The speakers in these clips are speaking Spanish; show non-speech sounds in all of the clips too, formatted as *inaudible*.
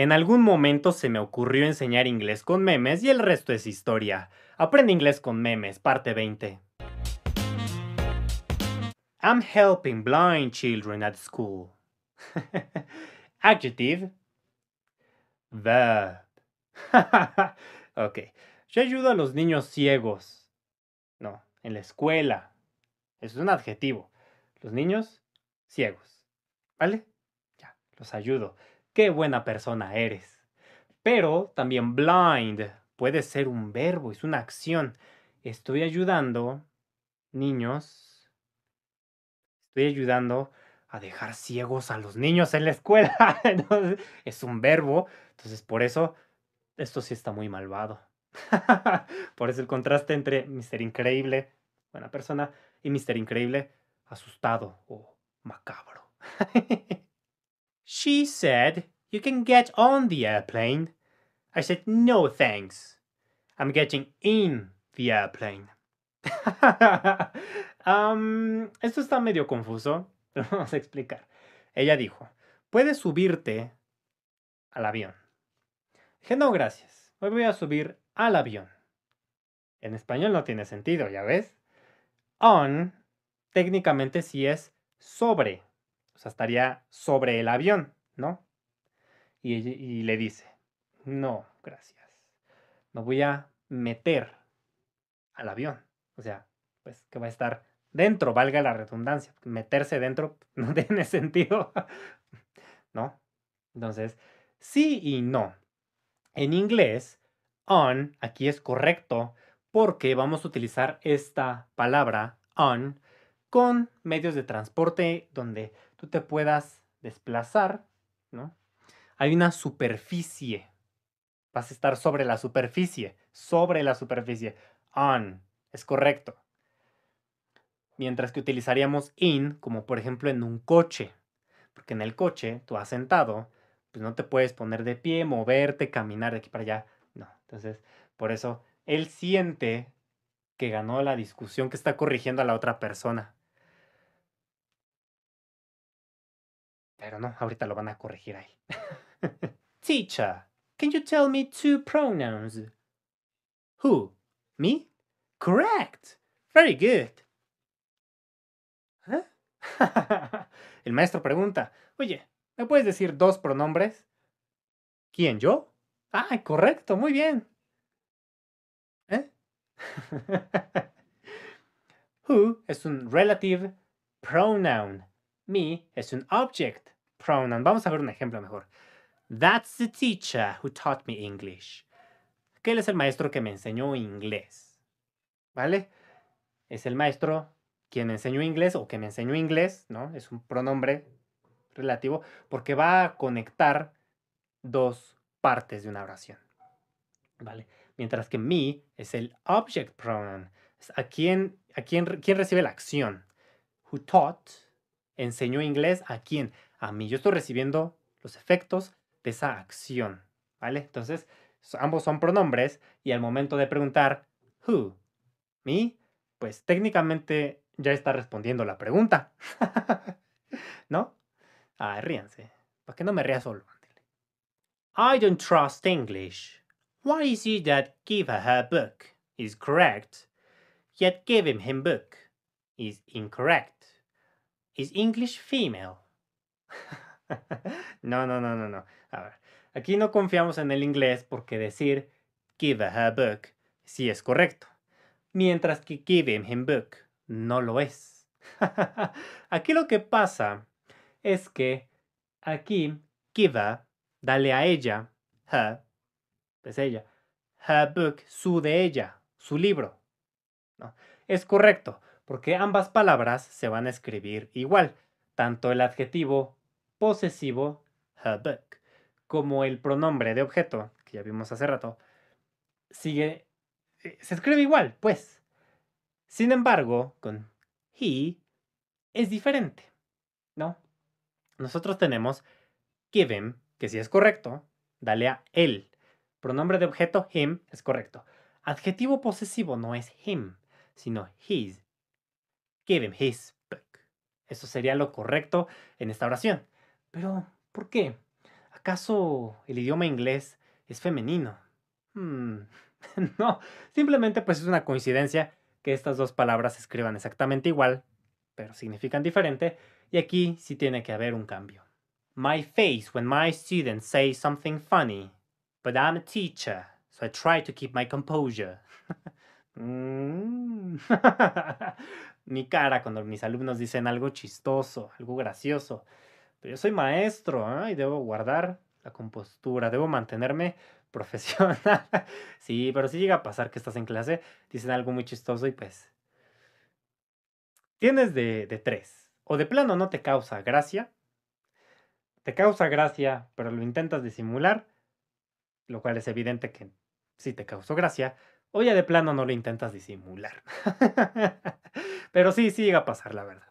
En algún momento se me ocurrió enseñar inglés con memes y el resto es historia. Aprende inglés con memes, parte 20. I'm helping blind children at school. *laughs* Adjective. Verb. *laughs* ok. Yo ayudo a los niños ciegos. No, en la escuela. es un adjetivo. Los niños ciegos. ¿Vale? Ya, los ayudo qué buena persona eres. Pero también blind puede ser un verbo, es una acción. Estoy ayudando, niños, estoy ayudando a dejar ciegos a los niños en la escuela. *laughs* es un verbo, entonces por eso esto sí está muy malvado. *laughs* por eso el contraste entre Mr. Increíble, buena persona, y Mr. Increíble, asustado o macabro. *laughs* She said, You can get on the airplane. I said, No thanks. I'm getting in the airplane. *laughs* Um, esto está medio confuso, pero *laughs* vamos a explicar. Ella dijo, puedes subirte al avión. Dije, no, gracias. me voy a subir al avión. En español no tiene sentido, ¿ya ves? On técnicamente sí es sobre o sea, estaría sobre el avión, ¿no? Y, le dice, no, gracias, no voy a meter al avión, o sea, pues que va a estar dentro, valga la redundancia, meterse dentro *laughs* no tiene sentido, ¿no? Entonces, sí y no. En inglés, on aquí es correcto porque vamos a utilizar esta palabra on con medios de transporte donde tú te puedas desplazar, ¿no? Hay una superficie. Vas a estar sobre la superficie, sobre la superficie. On, es correcto. Mientras que utilizaríamos in, como por ejemplo en un coche. Porque en el coche, tú has sentado, pues no te puedes poner de pie, moverte, caminar de aquí para allá. No, entonces, por eso él siente que ganó la discusión que está corrigiendo a la otra persona. Pero no, ahorita lo van a corregir ahí. *laughs* Teacher, can you tell me two pronouns? Who? Me? Correct. Very good. ¿Eh? *laughs* El maestro pregunta, oye, ¿me puedes decir dos pronombres? ¿Quién, yo? Ah, correcto, muy bien. ¿Eh? *laughs* Who es un relative pronoun. Me es un object pronoun. Vamos a ver un ejemplo mejor. That's the teacher who taught me English. Aquel es el maestro que me enseñó inglés. ¿Vale? Es el maestro quien me enseñó inglés o que me enseñó inglés, ¿no? Es un pronombre relativo porque va a conectar dos partes de una oración. ¿Vale? Mientras que me es el object pronoun. Es a quien, a quien recibe la acción. Who taught enseñó inglés a quién? A mí. Yo estoy recibiendo los efectos de esa acción, ¿vale? Entonces, ambos son pronombres y al momento de preguntar who, me, pues técnicamente ya está respondiendo la pregunta. *laughs* ¿No? Ah, ríanse. qué no me ría solo? I don't trust English. Why is it that give her, her book is correct, yet giving him book is incorrect? is English female. *laughs* no, no, no, no, no. A ver, aquí no confiamos en el inglés porque decir give her a book sí es correcto, mientras que give him, him book no lo es. *laughs* aquí lo que pasa es que aquí give dale a ella, her, es ella, her book, su de ella, su libro. ¿No? Es correcto, porque ambas palabras se van a escribir igual, tanto el adjetivo posesivo, book, como el pronombre de objeto, que ya vimos hace rato, sigue, eh, se escribe igual, pues. Sin embargo, con he es diferente, ¿no? Nosotros tenemos give him, que si es correcto, dale a él. Pronombre de objeto, him, es correcto. Adjetivo posesivo no es him, sino his. Give him his book. Eso sería lo correcto en esta oración. Pero, ¿por qué? ¿Acaso el idioma inglés es femenino? Hmm, *laughs* no, simplemente pues es una coincidencia que estas dos palabras se escriban exactamente igual, pero significan diferente, y aquí sí tiene que haber un cambio. My face when my students say something funny, but I'm a teacher, so I try to keep my composure. *laughs* Mm. *laughs* mi cara cuando mis alumnos dicen algo chistoso, algo gracioso. Pero yo soy maestro ¿eh? y debo guardar la compostura, debo mantenerme *laughs* profesional. sí, pero si llega a pasar que estás en clase, dicen algo muy chistoso y pues... Tienes de, de tres. O de plano no te causa gracia. Te causa gracia, pero lo intentas disimular, lo cual es evidente que sí te causó gracia. O ya de plano no lo intentas disimular. *laughs* Pero sí, sí llega a pasar, la verdad.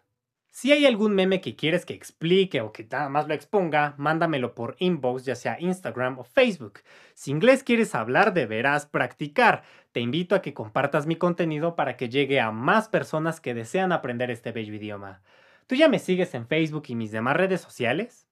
Si hay algún meme que quieres que explique o que nada más lo exponga, mándamelo por inbox, ya sea Instagram o Facebook. Si inglés quieres hablar, deberás practicar. Te invito a que compartas mi contenido para que llegue a más personas que desean aprender este bello idioma. ¿Tú ya me sigues en Facebook y mis demás redes sociales?